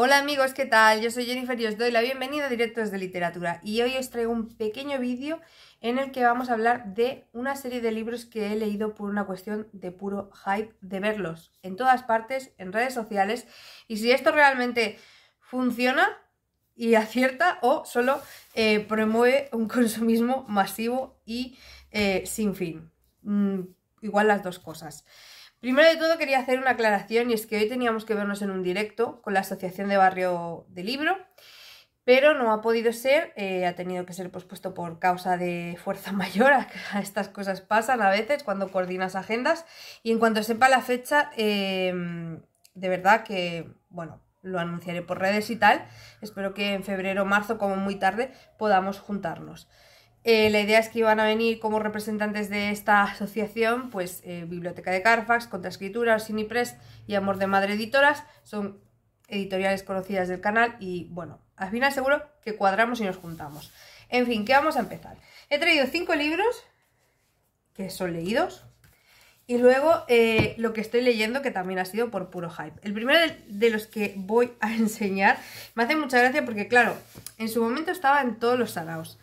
Hola amigos, ¿qué tal? Yo soy Jennifer y os doy la bienvenida a Directos de Literatura y hoy os traigo un pequeño vídeo en el que vamos a hablar de una serie de libros que he leído por una cuestión de puro hype, de verlos en todas partes, en redes sociales y si esto realmente funciona y acierta o solo eh, promueve un consumismo masivo y eh, sin fin. Mm, igual las dos cosas. Primero de todo quería hacer una aclaración y es que hoy teníamos que vernos en un directo con la Asociación de Barrio de Libro, pero no ha podido ser, eh, ha tenido que ser pospuesto por causa de fuerza mayor, estas cosas pasan a veces cuando coordinas agendas y en cuanto sepa la fecha, eh, de verdad que, bueno, lo anunciaré por redes y tal, espero que en febrero o marzo como muy tarde podamos juntarnos. Eh, la idea es que iban a venir como representantes de esta asociación, pues eh, Biblioteca de Carfax, Contraescritura, sinipres y Amor de Madre Editoras. Son editoriales conocidas del canal y bueno, al final seguro que cuadramos y nos juntamos. En fin, que vamos a empezar. He traído cinco libros que son leídos y luego eh, lo que estoy leyendo que también ha sido por puro hype. El primero de los que voy a enseñar me hace mucha gracia porque claro, en su momento estaba en todos los saraos.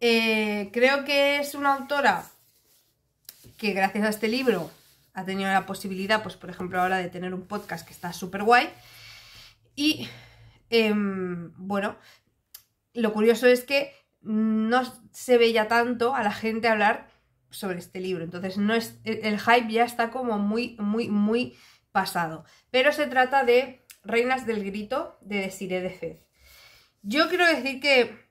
Eh, creo que es una autora que gracias a este libro ha tenido la posibilidad, pues por ejemplo ahora de tener un podcast que está súper guay. Y em, bueno, lo curioso es que no se ve ya tanto a la gente hablar sobre este libro. Entonces no es, e, el hype ya está como muy, muy, muy pasado. Pero se trata de Reinas del Grito de Desiree de Fez. Yo quiero decir que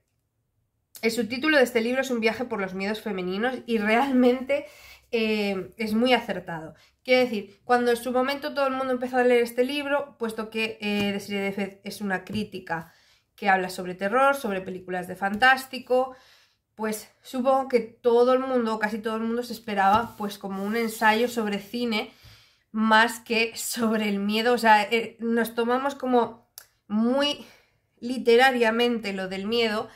el subtítulo de este libro es un viaje por los miedos femeninos y realmente eh, es muy acertado. Quiero decir, cuando en su momento todo el mundo empezó a leer este libro, puesto que eh, Serie de Fed es una crítica que habla sobre terror, sobre películas de fantástico, pues supongo que todo el mundo, casi todo el mundo se esperaba pues como un ensayo sobre cine más que sobre el miedo, o sea, eh, nos tomamos como muy literariamente lo del miedo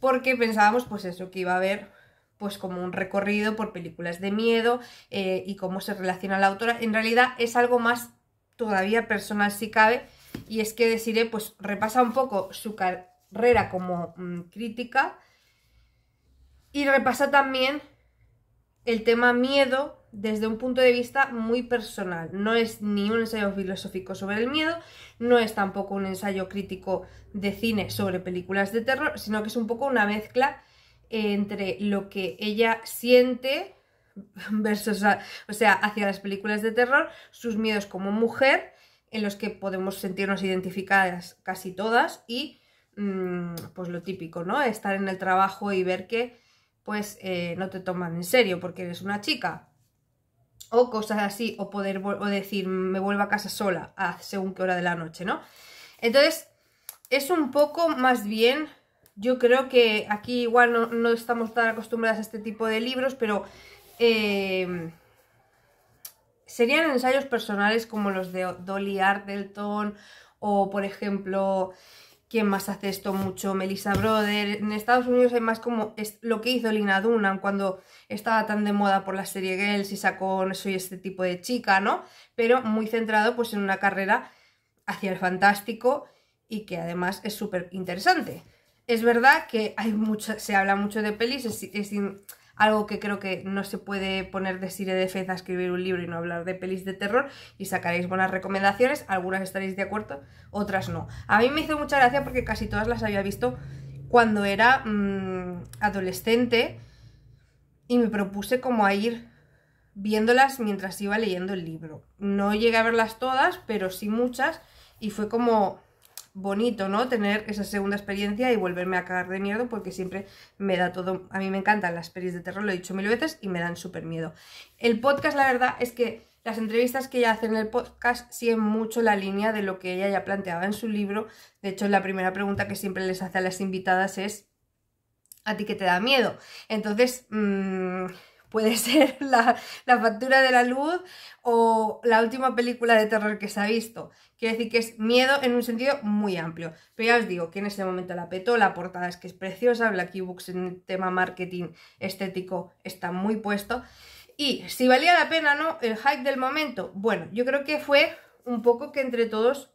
porque pensábamos pues eso, que iba a haber pues como un recorrido por películas de miedo eh, y cómo se relaciona la autora. En realidad es algo más todavía personal si cabe y es que Desiree pues repasa un poco su carrera como mm, crítica y repasa también el tema miedo desde un punto de vista muy personal. No es ni un ensayo filosófico sobre el miedo, no es tampoco un ensayo crítico de cine sobre películas de terror, sino que es un poco una mezcla eh, entre lo que ella siente versus, o sea, hacia las películas de terror, sus miedos como mujer, en los que podemos sentirnos identificadas casi todas y mm, pues lo típico, ¿no? Estar en el trabajo y ver que pues eh, no te toman en serio porque eres una chica, o cosas así, o poder o decir me vuelvo a casa sola a según qué hora de la noche, ¿no? Entonces, es un poco más bien, yo creo que aquí igual no, estamos tan acostumbradas a este tipo de libros, pero em, serían ensayos personales como los de Dolly Artelton o, por ejemplo, ¿Quién más hace esto mucho? Melissa Brother. En Estados Unidos hay más como es lo que hizo Lina Dunham cuando estaba tan de moda por la serie Girls y sacó Soy este tipo de chica, ¿no? Pero muy centrado pues en una carrera hacia el fantástico y que además es súper interesante. Es verdad que hay mucho, se habla mucho de pelis, es, es, algo que creo que no se puede poner de sire de defensa, escribir un libro y no hablar de pelis de terror, y sacaréis buenas recomendaciones, algunas estaréis de acuerdo, otras no. A mí me hizo mucha gracia porque casi todas las había visto cuando era mm, adolescente y me propuse como a ir viéndolas mientras iba leyendo el libro. No llegué a verlas todas, pero sí muchas, y fue como bonito, ¿no? Tener esa segunda experiencia y volverme a cagar de miedo porque siempre me da todo... A mí me encantan las pelis de terror, lo he dicho mil veces y me dan súper miedo. El podcast, la verdad, es que las entrevistas que ella hace en el podcast siguen mucho la línea de lo que ella ya planteaba en su libro. De hecho, la primera pregunta que siempre les hace a las invitadas es ¿a ti qué te da miedo? Entonces... Mm, puede ser la, factura de la luz o la última película de terror que se ha visto. Quiere decir que es miedo en un sentido muy amplio. Pero ya os digo que en ese momento la petó, la portada es que es preciosa, Black Books en el tema marketing estético está muy puesto. Y si valía la pena, ¿no? El hype del momento. Bueno, yo creo que fue un poco que entre todos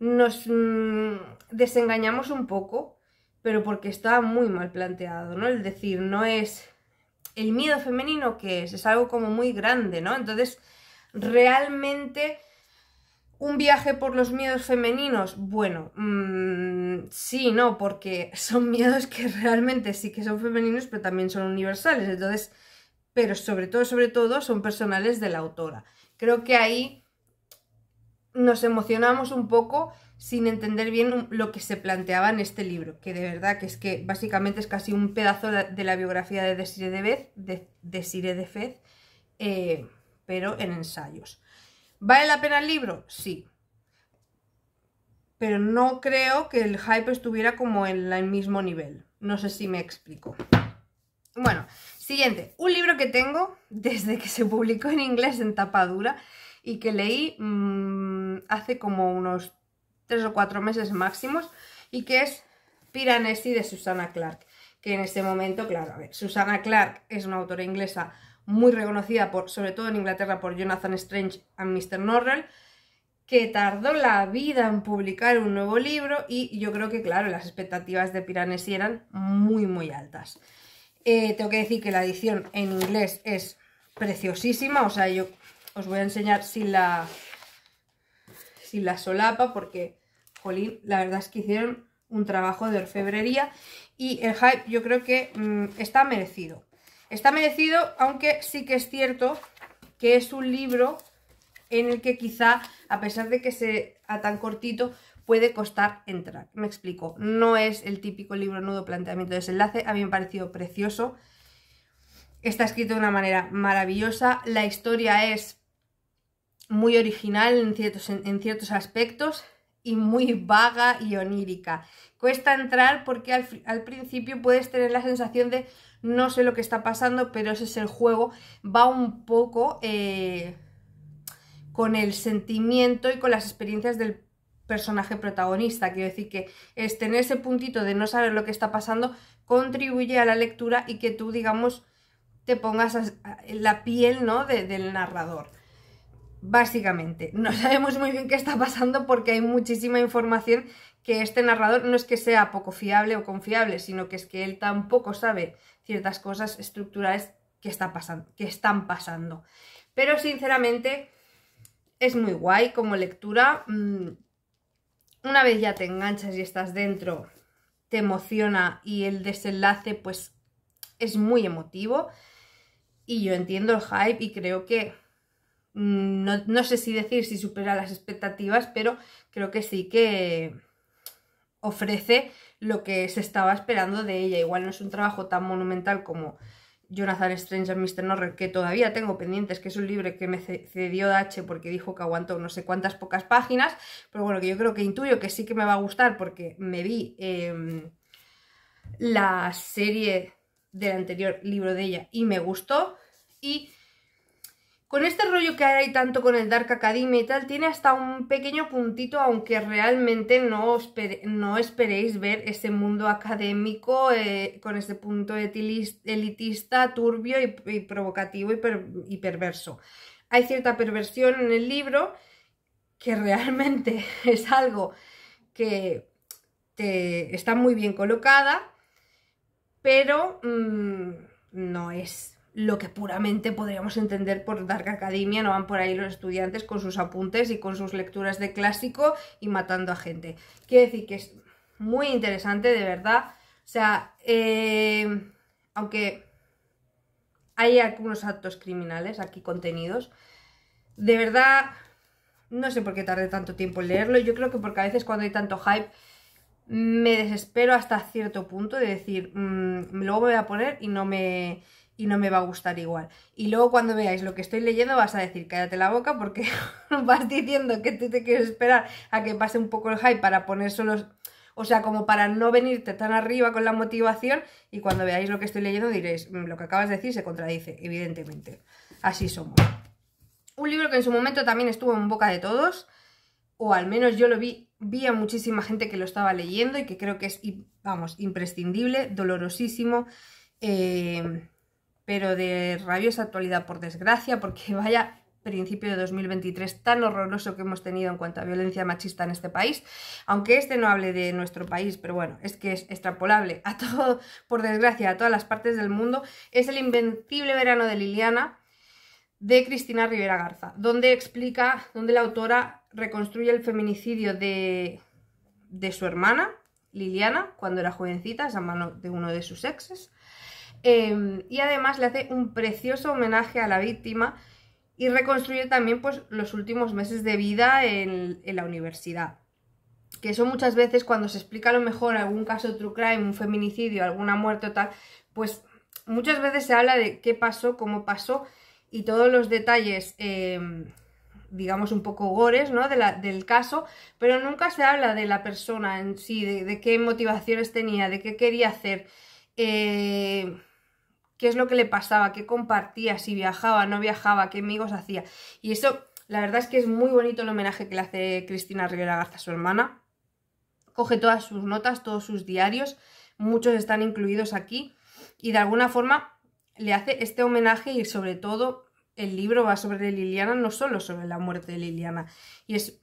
nos mm, desengañamos un poco, pero porque estaba muy mal planteado, ¿no? Es decir, no es el miedo femenino que es, es algo como muy grande, ¿no? Entonces, realmente un viaje por los miedos femeninos, bueno, mm, sí, no, porque son miedos que realmente sí que son femeninos, pero también son universales, entonces, pero sobre todo, sobre todo, son personales de la autora. Creo que ahí nos emocionamos un poco sin entender bien lo que se planteaba en este libro, que de verdad que es que básicamente es casi un pedazo de la biografía de Desiree de, Fez, de, eh, de pero en ensayos. ¿Vale la pena el libro? Sí. Pero no creo que el hype estuviera como en el mismo nivel. No sé si me explico. Bueno, siguiente. Un libro que tengo desde que se publicó en inglés en tapadura y que leí mm, hace como unos Tres o cuatro meses máximos, y que es Piranesi de Susana Clark, que en este momento, claro, a ver, Susana Clark es una autora inglesa muy reconocida, por, sobre todo en Inglaterra, por Jonathan Strange and Mr. Norrell, que tardó la vida en publicar un nuevo libro y yo creo que, claro, las expectativas de Piranesi eran muy, muy altas. Eh, tengo que decir que la edición en inglés es preciosísima, o sea, yo os voy a enseñar sin la, sin la solapa porque jolín, la verdad es que hicieron un trabajo de orfebrería y el hype yo creo que mm, está merecido. Está merecido, aunque sí que es cierto que es un libro en el que quizá, a pesar de que sea tan cortito, puede costar entrar. Me explico, no es el típico libro nudo planteamiento de desenlace, a mí me ha parecido precioso. Está escrito de una manera maravillosa, la historia es muy original en ciertos, en ciertos aspectos, y muy vaga y onírica. Cuesta entrar porque al, principio puedes tener la sensación de no sé lo que está pasando, pero ese es el juego. Va un poco eh, con el sentimiento y con las experiencias del personaje protagonista. Quiero decir que este tener ese puntito de no saber lo que está pasando contribuye a la lectura y que tú, digamos, te pongas la piel ¿no? del narrador básicamente. No sabemos muy bien qué está pasando porque hay muchísima información que este narrador no es que sea poco fiable o confiable, sino que es que él tampoco sabe ciertas cosas estructurales que, está pasando, que están pasando. Pero sinceramente es muy guay como lectura. Mm, una vez ya te enganchas y estás dentro, te emociona y el desenlace pues es muy emotivo. Y yo entiendo el hype y creo que Mm, no, sé si decir si supera las expectativas, pero creo que sí que ofrece lo que se estaba esperando de ella. Igual no es un trabajo tan monumental como Jonathan Strange and Mr. Norrell, que todavía tengo pendientes, que es un libro que me cedió Dache porque dijo que aguantó no sé cuántas pocas páginas, pero bueno, que yo creo que intuyo que sí que me va a gustar porque me vi em, la serie del anterior libro de ella y me gustó. Y con este rollo que hay tanto con el Dark Academy y tal, tiene hasta un pequeño puntito, aunque realmente no, no esperéis ver ese mundo académico eh, con ese punto elitista, turbio y, provocativo y, perverso. Hay cierta perversión en el libro que realmente es algo que está muy bien colocada, pero mm, no es lo que puramente podríamos entender por Dark Academia, no van por ahí los estudiantes con sus apuntes y con sus lecturas de clásico y matando a gente. Quiero decir que es muy interesante, de verdad. O sea, eh, aunque hay algunos actos criminales aquí contenidos, de verdad, no sé por qué tardé tanto tiempo en leerlo. Yo creo que porque a veces cuando hay tanto hype me desespero hasta cierto punto de decir, mm, luego me voy a poner y no me y no me va a gustar igual. Y luego cuando veáis lo que estoy leyendo vas a decir, cállate la boca porque vas diciendo que tú te quieres esperar a que pase un poco el hype para poner solos, o sea, como para no venirte tan arriba con la motivación y cuando veáis lo que estoy leyendo diréis, mm, lo que acabas de decir se contradice, evidentemente. Así somos. Un libro que en su momento también estuvo en boca de todos, o al menos yo lo vi, vi a muchísima gente que lo estaba leyendo y que creo que es, vamos, imprescindible, dolorosísimo. Eh, pero de rabiosa actualidad por desgracia, porque vaya principio de 2023 tan horroroso que hemos tenido en cuanto a violencia machista en este país, aunque este no hable de nuestro país, pero bueno, es que es extrapolable a todo, por desgracia, a todas las partes del mundo, es el invencible verano de Liliana de Cristina Rivera Garza, donde explica, donde la autora reconstruye el feminicidio de, de su hermana, Liliana, cuando era jovencita, es a mano de uno de sus exes, Em, y además le hace un precioso homenaje a la víctima y reconstruye también pues, los últimos meses de vida en, la universidad. Que eso muchas veces cuando se explica a lo mejor algún caso de true crime, un feminicidio, alguna muerte o tal, pues muchas veces se habla de qué pasó, cómo pasó y todos los detalles, em, digamos, un poco gores ¿no? del caso, pero nunca se habla de la persona en sí, de, qué motivaciones tenía, de qué quería hacer. Eh, qué es lo que le pasaba, qué compartía, si viajaba, no viajaba, qué amigos hacía. Y eso, la verdad es que es muy bonito el homenaje que le hace Cristina Rivera Garza su hermana. Coge todas sus notas, todos sus diarios, muchos están incluidos aquí, y de alguna forma le hace este homenaje y sobre todo el libro va sobre Liliana, no solo sobre la muerte de Liliana. Y es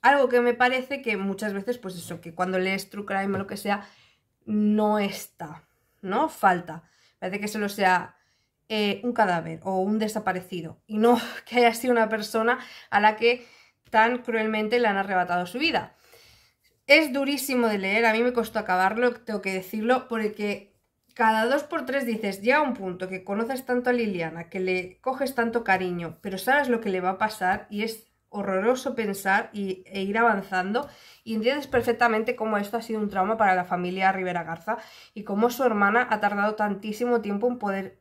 algo que me parece que muchas veces, pues eso, que cuando lees True Crime o lo que sea, no está, ¿no? Falta de que solo sea eh, un cadáver o un desaparecido y no que haya sido una persona a la que tan cruelmente le han arrebatado su vida. Es durísimo de leer, a mí me costó acabarlo, tengo que decirlo, porque cada dos por tres dices, ya un punto que conoces tanto a Liliana, que le coges tanto cariño, pero sabes lo que le va a pasar y es horroroso pensar y, e ir avanzando. Y entiendes perfectamente cómo esto ha sido un trauma para la familia Rivera Garza y cómo su hermana ha tardado tantísimo tiempo en poder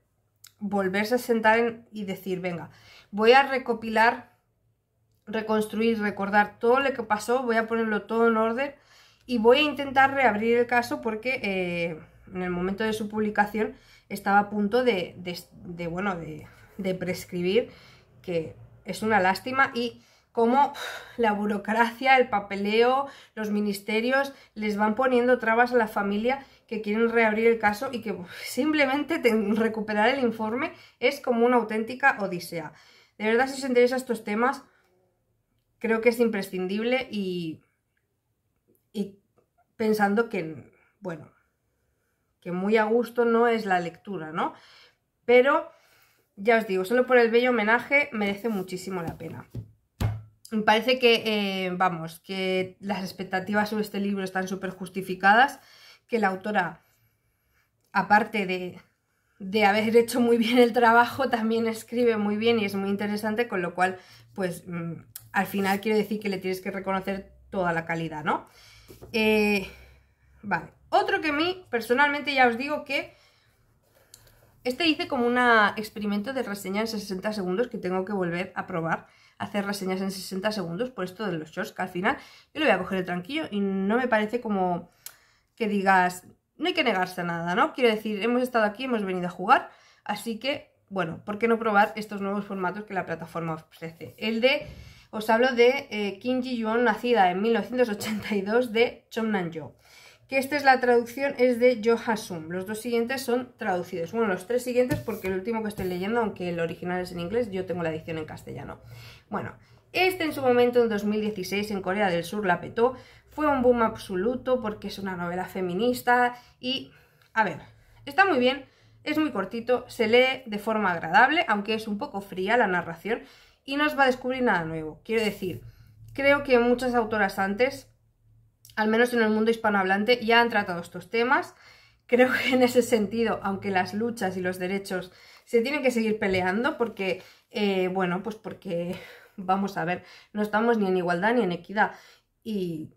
volverse a sentar y decir, venga, voy a recopilar, reconstruir, recordar todo lo que pasó, voy a ponerlo todo en orden y voy a intentar reabrir el caso porque eh, en el momento de su publicación estaba a punto de, bueno, de prescribir, que es una lástima y cómo la burocracia, el papeleo, los ministerios les van poniendo trabas a la familia que quieren reabrir el caso y que simplemente recuperar el informe es como una auténtica odisea. De verdad, si os interesa estos temas, creo que es imprescindible y, y pensando que, bueno, que muy a gusto no es la lectura, ¿no? Pero, ya os digo, solo por el bello homenaje merece muchísimo la pena. Me parece que, eh, vamos, que las expectativas sobre este libro están súper justificadas, que la autora, aparte de, haber hecho muy bien el trabajo, también escribe muy bien y es muy interesante, con lo cual, pues mm, al final quiero decir que le tienes que reconocer toda la calidad, ¿no? Eh, vale. Otro que a mí, personalmente, ya os digo que este hice como un experimento de reseña en 60 segundos que tengo que volver a probar hacer reseñas en 60 segundos por esto de los shorts, que al final yo le voy a coger el tranquillo y no me parece como que digas, no hay que negarse a nada, ¿no? Quiero decir, hemos estado aquí, hemos venido a jugar, así que, bueno, ¿por qué no probar estos nuevos formatos que la plataforma ofrece? El de, os hablo de eh, Kim Ji-yoon, nacida en 1982 de nan yo que esta es la traducción, es de Johasum. Los dos siguientes son traducidos. Bueno, los tres siguientes, porque el último que estoy leyendo, aunque el original es en inglés, yo tengo la edición en castellano. Bueno, este en su momento, en 2016, en Corea del Sur la petó. Fue un boom absoluto porque es una novela feminista y, a ver, está muy bien, es muy cortito, se lee de forma agradable, aunque es un poco fría la narración y no os va a descubrir nada nuevo. Quiero decir, creo que muchas autoras antes al menos en el mundo hispanohablante, ya han tratado estos temas. Creo que en ese sentido, aunque las luchas y los derechos se tienen que seguir peleando, porque, eh, bueno, pues porque, vamos a ver, no estamos ni en igualdad ni en equidad. Y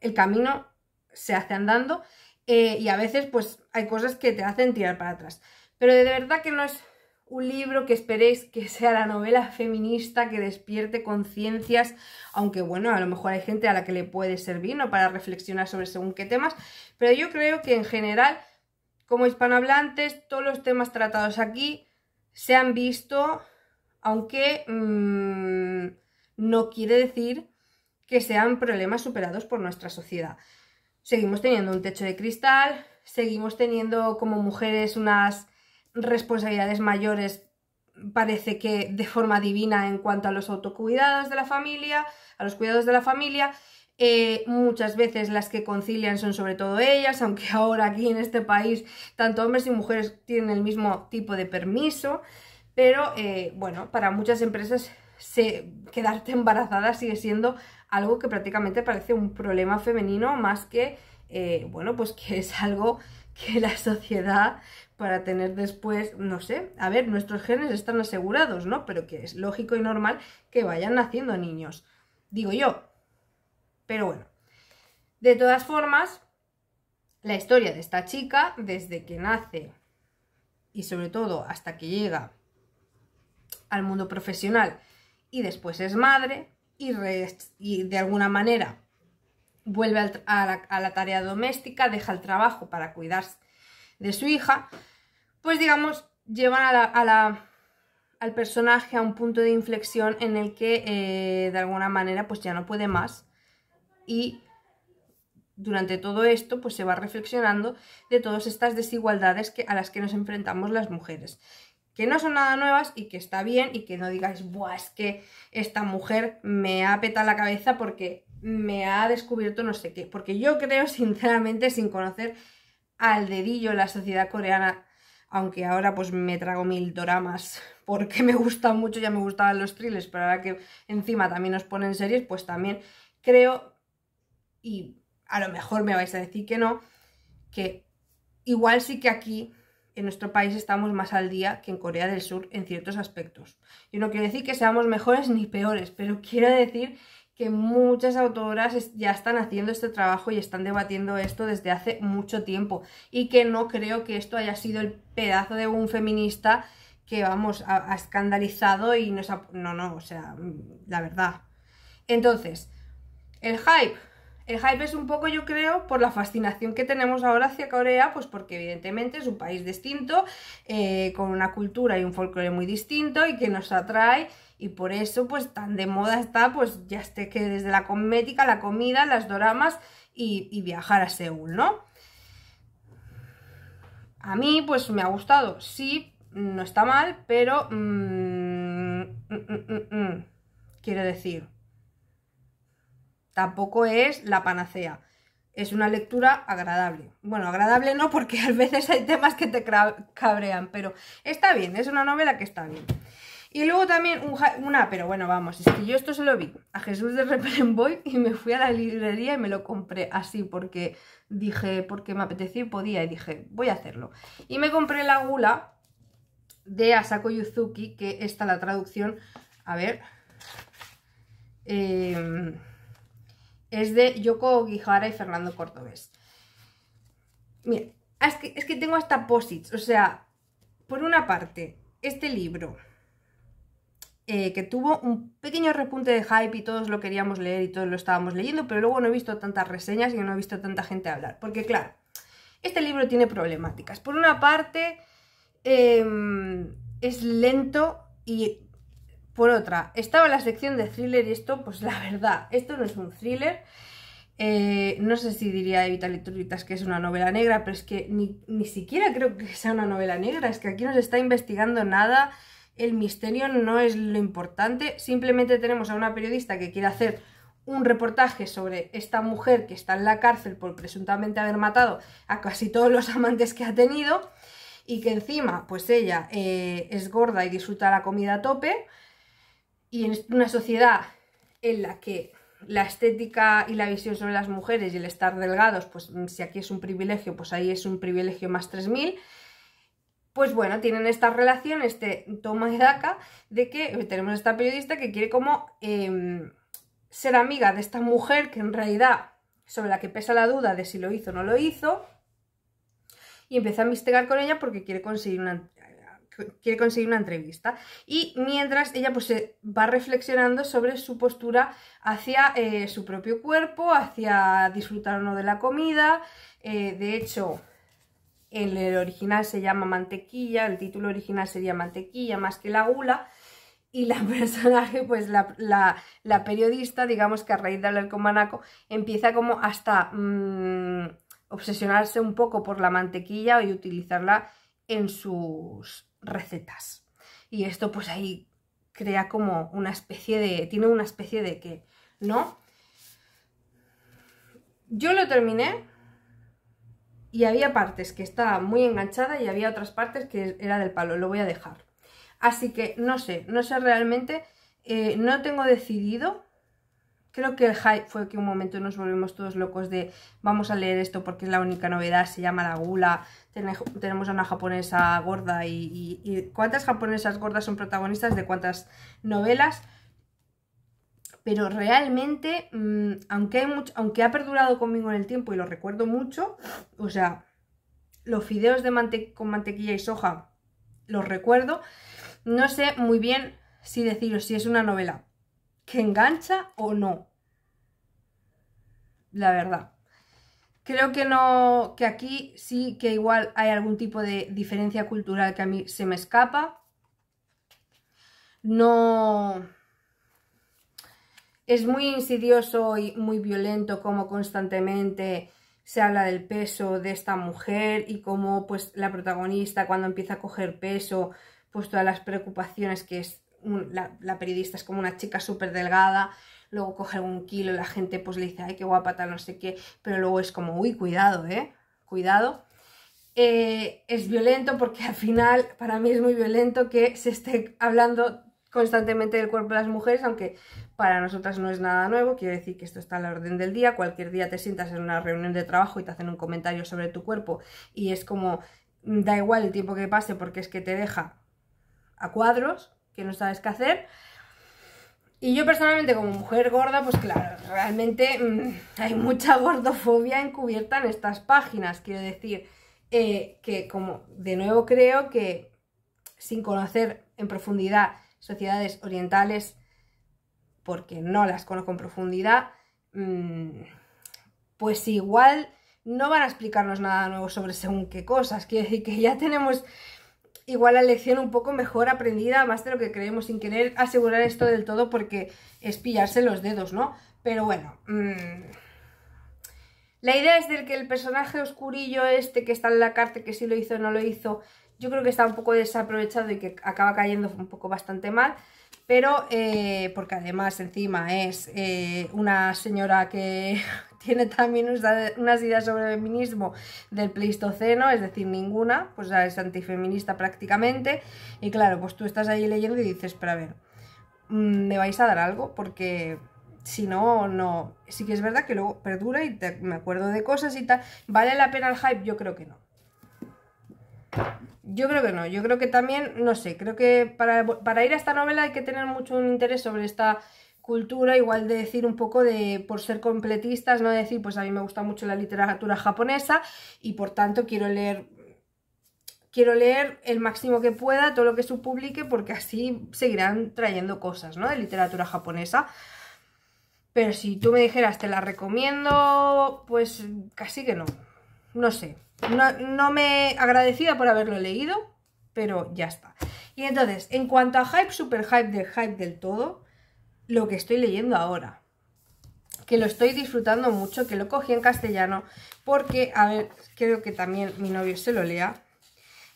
el camino se hace andando eh, y a veces pues hay cosas que te hacen tirar para atrás. Pero de verdad que no es un libro que esperéis que sea la novela feminista que despierte conciencias, aunque bueno, a lo mejor hay gente a la que le puede servir, ¿no? Para reflexionar sobre según qué temas, pero yo creo que en general, como hispanohablantes, todos los temas tratados aquí se han visto, aunque mm, no quiere decir que sean problemas superados por nuestra sociedad. Seguimos teniendo un techo de cristal, seguimos teniendo como mujeres unas responsabilidades mayores parece que de forma divina en cuanto a los autocuidados de la familia, a los cuidados de la familia. Eh, muchas veces las que concilian son sobre todo ellas, aunque ahora aquí en este país tanto hombres y mujeres tienen el mismo tipo de permiso, pero eh, bueno, para muchas empresas quedarte embarazada sigue siendo algo que prácticamente parece un problema femenino más que, eh, bueno, pues que es algo que la sociedad para tener después, no sé, a ver, nuestros genes están asegurados, ¿no? Pero que es lógico y normal que vayan naciendo niños, digo yo. Pero bueno, de todas formas, la historia de esta chica, desde que nace y sobre todo hasta que llega al mundo profesional y después es madre y, y de alguna manera vuelve a la, tarea doméstica, deja el trabajo para cuidarse de su hija, pues digamos, llevan a la, al personaje a un punto de inflexión en el que eh, de alguna manera pues ya no puede más y durante todo esto pues se va reflexionando de todas estas desigualdades que, a las que nos enfrentamos las mujeres que no son nada nuevas y que está bien y que no digáis, Buah, es que esta mujer me ha petado la cabeza porque me ha descubierto no sé qué, porque yo creo sinceramente sin conocer al dedillo la sociedad coreana, aunque ahora pues me trago mil doramas porque me gustan mucho, ya me gustaban los thrillers, pero ahora que encima también nos ponen series, pues también creo, y a lo mejor me vais a decir que no, que igual sí que aquí en nuestro país estamos más al día que en Corea del Sur en ciertos aspectos. Yo no quiero decir que seamos mejores ni peores, pero quiero decir que muchas autoras ya están haciendo este trabajo y están debatiendo esto desde hace mucho tiempo y que no creo que esto haya sido el pedazo de un feminista que vamos, ha, escandalizado y nos No, no, o sea, mm, la verdad. Entonces, el hype, el hype es un poco, yo creo, por la fascinación que tenemos ahora hacia Corea, pues porque evidentemente es un país distinto, eh, con una cultura y un folclore muy distinto y que nos atrae y por eso pues tan de moda está, pues ya esté que desde la cosmética, la comida, las doramas y, viajar a Seúl, ¿no? A mí pues me ha gustado, sí, no está mal, pero... Mmm, quiero decir, tampoco es la panacea. Es una lectura agradable. Bueno, agradable no, porque a veces hay temas que te cabrean, pero está bien, es una novela que está bien. Y luego también una, pero bueno, vamos, es que yo esto se lo vi a Jesús de Boy y me fui a la librería y me lo compré así porque dije, porque me apetecía y podía y dije, voy a hacerlo. Y me compré La Gula de Asako Yuzuki, que está la traducción, a ver, eh, es de Yoko Gijara y Fernando Cordobés. Mira, es que, tengo hasta posits. O sea, por una parte, este libro, eh, que tuvo un pequeño repunte de hype y todos lo queríamos leer y todos lo estábamos leyendo, pero luego no he visto tantas reseñas y no he visto tanta gente hablar. Porque claro, este libro tiene problemáticas. Por una parte, em, es lento y por otra, estaba la sección de thriller y esto, pues la verdad, esto no es un thriller. Eh, no sé si diría Evita Turritas que es una novela negra, pero es que ni, siquiera creo que sea una novela negra, es que aquí no se está investigando nada, el misterio no es lo importante, simplemente tenemos a una periodista que quiere hacer un reportaje sobre esta mujer que está en la cárcel por presuntamente haber matado a casi todos los amantes que ha tenido y que encima pues ella eh, es gorda y disfruta la comida a tope, y en una sociedad en la que la estética y la visión sobre las mujeres y el estar delgados, pues mm, si aquí es un privilegio, pues ahí es un privilegio más 3000, pues bueno, tienen esta relación, este toma de daca, de que tenemos esta periodista que quiere como em, ser amiga de esta mujer que en realidad sobre la que pesa la duda de si lo hizo o no lo hizo, y empieza a investigar con ella porque quiere conseguir una, quiere conseguir una entrevista. Y mientras ella pues se va reflexionando sobre su postura hacia eh, su propio cuerpo, hacia disfrutar o no de la comida. Eh, de hecho, en el original se llama mantequilla, el título original sería mantequilla más que la gula. Y la personaje, pues la, periodista, digamos que a raíz de hablar con Manaco, empieza como hasta mm, obsesionarse un poco por la mantequilla y utilizarla en sus, recetas. Y esto pues ahí crea como una especie de... tiene una especie de que... ¿no? Yo lo terminé y había partes que estaba muy enganchada y había otras partes que era del palo, lo voy a dejar. Así que no sé, no sé realmente, eh, no tengo decidido creo que el hype fue que un momento nos volvimos todos locos de vamos a leer esto porque es la única novedad, se llama La Gula, tenemos a una japonesa gorda y, cuántas japonesas gordas son protagonistas de cuántas novelas. Pero realmente, mm, aunque, ha perdurado conmigo en el tiempo y lo recuerdo mucho, o sea, los fideos de con mantequilla y soja los recuerdo, no sé muy bien si deciros si es una novela que engancha o no. La verdad. Creo que no, que aquí sí que igual hay algún tipo de diferencia cultural que a mí se me escapa. No es muy insidioso y muy violento como constantemente se habla del peso de esta mujer y cómo pues la protagonista cuando empieza a coger peso pues todas las preocupaciones que es la, periodista es como una chica súper delgada, luego coge algún kilo y la gente pues le dice, ay, qué guapa tal, no sé qué, pero luego es como, uy, cuidado, ¿eh? Cuidado. Eh, es violento porque al final para mí es muy violento que se esté hablando constantemente del cuerpo de las mujeres, aunque para nosotras no es nada nuevo, quiero decir que esto está a la orden del día, cualquier día te sientas en una reunión de trabajo y te hacen un comentario sobre tu cuerpo y es como, da igual el tiempo que pase porque es que te deja a cuadros, que no sabes qué hacer. Y yo personalmente como mujer gorda, pues claro, realmente mm, hay mucha gordofobia encubierta en estas páginas. Quiero decir eh, que como de nuevo creo que sin conocer en profundidad sociedades orientales, porque no las conozco en profundidad, mm, pues igual no van a explicarnos nada nuevo sobre según qué cosas. Quiero decir que ya tenemos igual la lección un poco mejor aprendida, más de lo que creemos, sin querer asegurar esto del todo porque es pillarse los dedos, ¿no? Pero bueno, mm, la idea es del que el personaje oscurillo este que está en la carta, que si lo hizo o no lo hizo, yo creo que está un poco desaprovechado y que acaba cayendo un poco bastante mal, pero eh, porque además encima es eh, una señora que, tiene también unas ideas sobre el feminismo del pleistoceno, es decir, ninguna, pues es antifeminista prácticamente. Y claro, pues tú estás ahí leyendo y dices, pero a ver, mm, ¿me vais a dar algo? Porque si no, no. Sí que es verdad que luego perdura y me acuerdo de cosas y tal. ¿Vale la pena el hype? Yo creo que no. Yo creo que no, yo creo que también, no sé, creo que para, para ir a esta novela hay que tener mucho un interés sobre esta cultura, igual de decir un poco de, por ser completistas, ¿no? decir, pues a mí me gusta mucho la literatura japonesa y por tanto quiero leer, quiero leer el máximo que pueda todo lo que se publique porque así seguirán trayendo cosas, ¿no? De literatura japonesa. Pero si tú me dijeras, te la recomiendo, pues casi que no. No sé. No, me agradecía por haberlo leído, pero ya está. Y entonces, en cuanto a hype, super hype de hype del todo, lo que estoy leyendo ahora que lo estoy disfrutando mucho, que lo cogí en castellano, porque, a ver, creo que también mi novio se lo lea,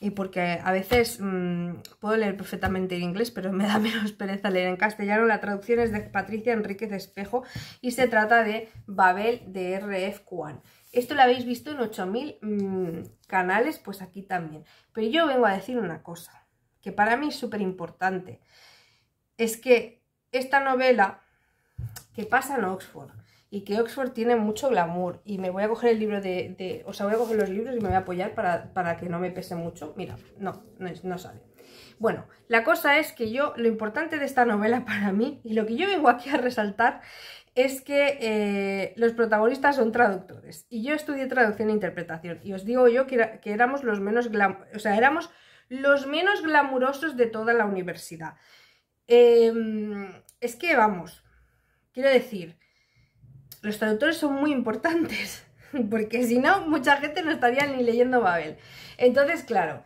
y porque a veces mm, puedo leer perfectamente en inglés, pero me da menos pereza leer en castellano. La traducción es de Patricia Enríquez Espejo y se trata de Babel de RF Kuang. Esto lo habéis visto en 8000 mm, canales, pues aquí también. Pero yo vengo a decir una cosa, que para mí es súper importante. Es que esta novela que pasa en Oxford y que Oxford tiene mucho glamour y me voy a coger el libro de, o sea, voy a coger los libros y me voy a apoyar para, que no me pese mucho. Mira, no, no, no sale. Bueno, la cosa es que yo, lo importante de esta novela para mí, y lo que yo vengo aquí a resaltar, es que eh, los protagonistas son traductores. Y yo estudié traducción e interpretación. Y os digo yo que, éramos los menos o sea, éramos los menos glamurosos de toda la universidad. Eh, es que vamos, quiero decir, los traductores son muy importantes, porque si no, mucha gente no estaría ni leyendo Babel. Entonces, claro,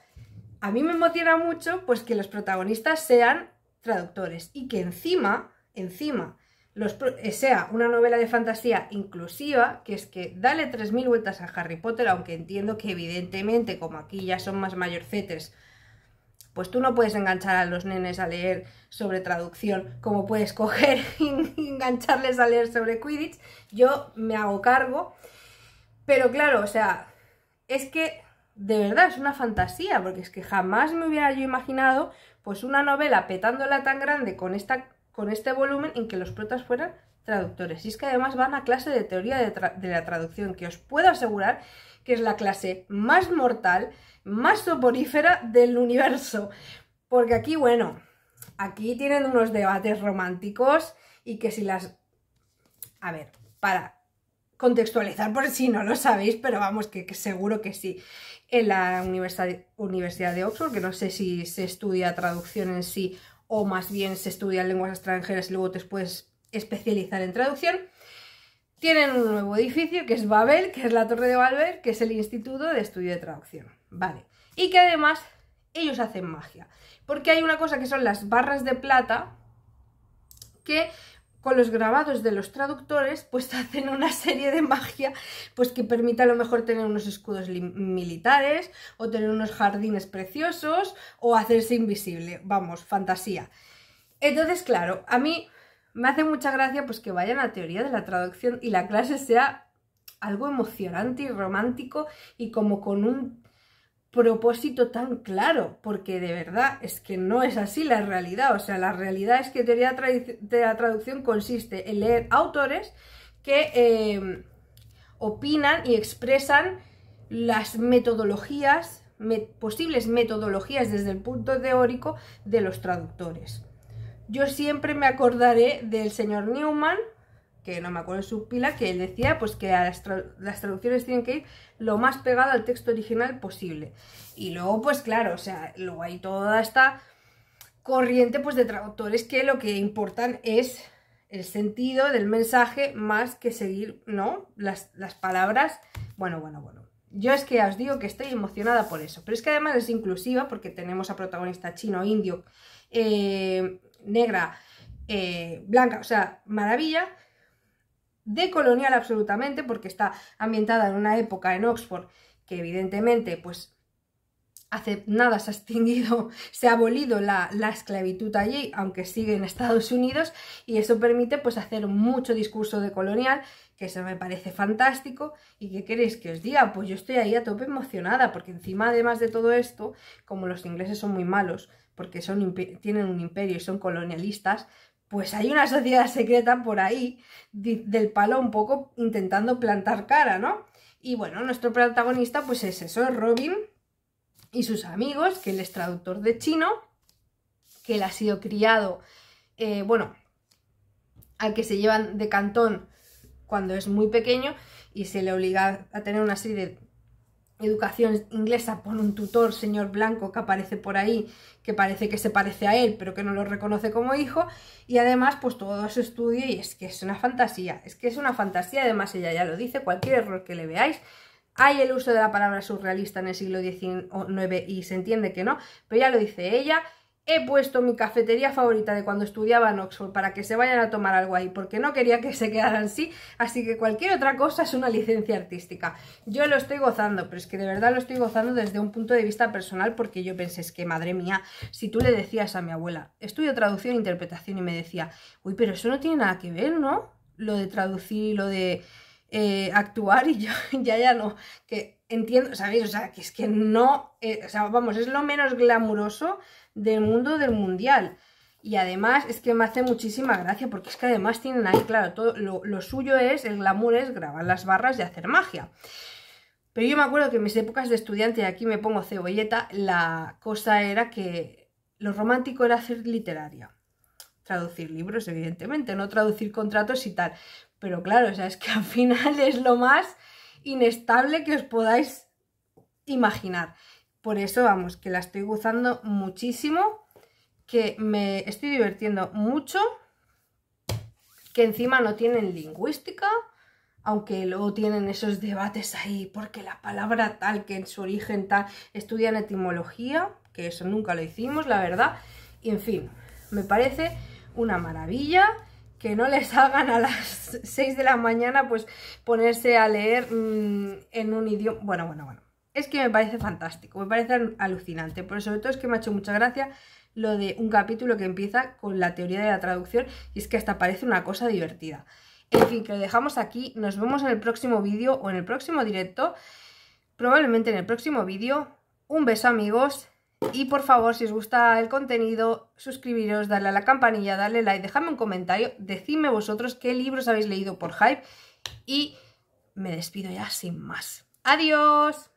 a mí me emociona mucho pues que los protagonistas sean traductores y que encima, encima, eh, sea una novela de fantasía inclusiva, que es que dale 3.000 vueltas a Harry Potter, aunque entiendo que evidentemente, como aquí ya son más mayorcetes, pues tú no puedes enganchar a los nenes a leer sobre traducción, como puedes coger y engancharles a leer sobre Quidditch. Yo me hago cargo. Pero claro, o sea, es que de verdad es una fantasía, porque es que jamás me hubiera yo imaginado pues una novela petándola tan grande con, esta, con este volumen en que los protas fueran traductores. Y es que además van a clase de teoría de la traducción, que os puedo asegurar que es la clase más mortal, más soporífera del universo. Porque aquí, bueno, aquí tienen unos debates románticos y que si las... A ver, para contextualizar por si no lo sabéis, pero vamos, que, seguro que sí. En la universidad, de Oxford, que no sé si se estudia traducción en sí o más bien se estudian lenguas extranjeras y luego te puedes especializar en traducción, tienen un nuevo edificio que es Babel, que es la torre de Babel, que es el Instituto de Estudio de Traducción. Vale. Y que además ellos hacen magia. Porque hay una cosa que son las barras de plata que con los grabados de los traductores pues hacen una serie de magia pues que permite a lo mejor tener unos escudos militares o tener unos jardines preciosos o hacerse invisible, vamos, fantasía. Entonces, claro, a mí me hace mucha gracia pues que vayan a teoría de la traducción y la clase sea algo emocionante y romántico y como con un propósito tan claro, porque de verdad es que no es así la realidad. O sea, la realidad es que teoría de la traducción consiste en leer autores que em, opinan y expresan las metodologías, posibles metodologías desde el punto teórico de los traductores. Yo siempre me acordaré del señor Newman, que no me acuerdo su pila, que él decía pues que las, traducciones tienen que ir lo más pegado al texto original posible. Y luego, pues claro, o sea, luego hay toda esta corriente pues de traductores que lo que importan es el sentido del mensaje más que seguir, ¿no? Las, palabras. Bueno, bueno, bueno. Yo es que os digo que estoy emocionada por eso. Pero es que además es inclusiva porque tenemos a protagonista chino, indio, eh, negra, eh, blanca, o sea, maravilla colonial absolutamente, porque está ambientada en una época en Oxford que evidentemente pues hace nada se ha extinguido, se ha abolido la, esclavitud allí, aunque sigue en Estados Unidos, y eso permite pues hacer mucho discurso de colonial, que eso me parece fantástico, y que queréis que os diga, pues yo estoy ahí a tope emocionada, porque encima además de todo esto, como los ingleses son muy malos, porque son, tienen un imperio y son colonialistas, pues hay una sociedad secreta por ahí del palo un poco intentando plantar cara, ¿no? Y bueno, nuestro protagonista pues es eso, Robin y sus amigos, que él es traductor de chino, que él ha sido criado, eh, bueno, al que se llevan de cantón cuando es muy pequeño y se le obliga a tener una serie de educación inglesa por un tutor señor blanco que aparece por ahí, que parece que se parece a él, pero que no lo reconoce como hijo, y además pues todo su estudio y es que es una fantasía, es que es una fantasía, además ella ya lo dice, cualquier error que le veáis, hay el uso de la palabra surrealista en el siglo XIX y se entiende que no, pero ya lo dice ella, he puesto mi cafetería favorita de cuando estudiaba en Oxford para que se vayan a tomar algo ahí, porque no quería que se quedaran así, así que cualquier otra cosa es una licencia artística. Yo lo estoy gozando, pero es que de verdad lo estoy gozando desde un punto de vista personal, porque yo pensé, es que madre mía, si tú le decías a mi abuela, estudio traducción e interpretación, y me decía, uy, pero eso no tiene nada que ver, ¿no? Lo de traducir y lo de eh, actuar, y yo ya, ya no, que entiendo, ¿sabéis? O sea, que es que no, eh, o sea, vamos, es lo menos glamuroso del mundo del mundial. Y además es que me hace muchísima gracia porque es que además tienen ahí, claro, todo, lo, suyo es, el glamour es grabar las barras y hacer magia. Pero yo me acuerdo que en mis épocas de estudiante, y aquí me pongo cebolleta, la cosa era que lo romántico era hacer literaria. Traducir libros, evidentemente, no traducir contratos y tal. Pero claro, o es que al final es lo más inestable que os podáis imaginar. Por eso, vamos, que la estoy gozando muchísimo, que me estoy divirtiendo mucho, que encima no tienen lingüística, aunque luego tienen esos debates ahí, porque la palabra tal, que en su origen tal, estudian etimología, que eso nunca lo hicimos, la verdad, y en fin, me parece una maravilla que no les hagan a las 6 de la mañana pues ponerse a leer mm, en un idioma, bueno, bueno, bueno, es que me parece fantástico, me parece alucinante, pero sobre todo es que me ha hecho mucha gracia lo de un capítulo que empieza con la teoría de la traducción y es que hasta parece una cosa divertida. En fin, que lo dejamos aquí, nos vemos en el próximo vídeo o en el próximo directo, probablemente en el próximo vídeo. Un beso amigos y por favor si os gusta el contenido suscribiros, darle a la campanilla, darle like, dejadme un comentario, decidme vosotros qué libros habéis leído por Hype y me despido ya sin más. ¡Adiós!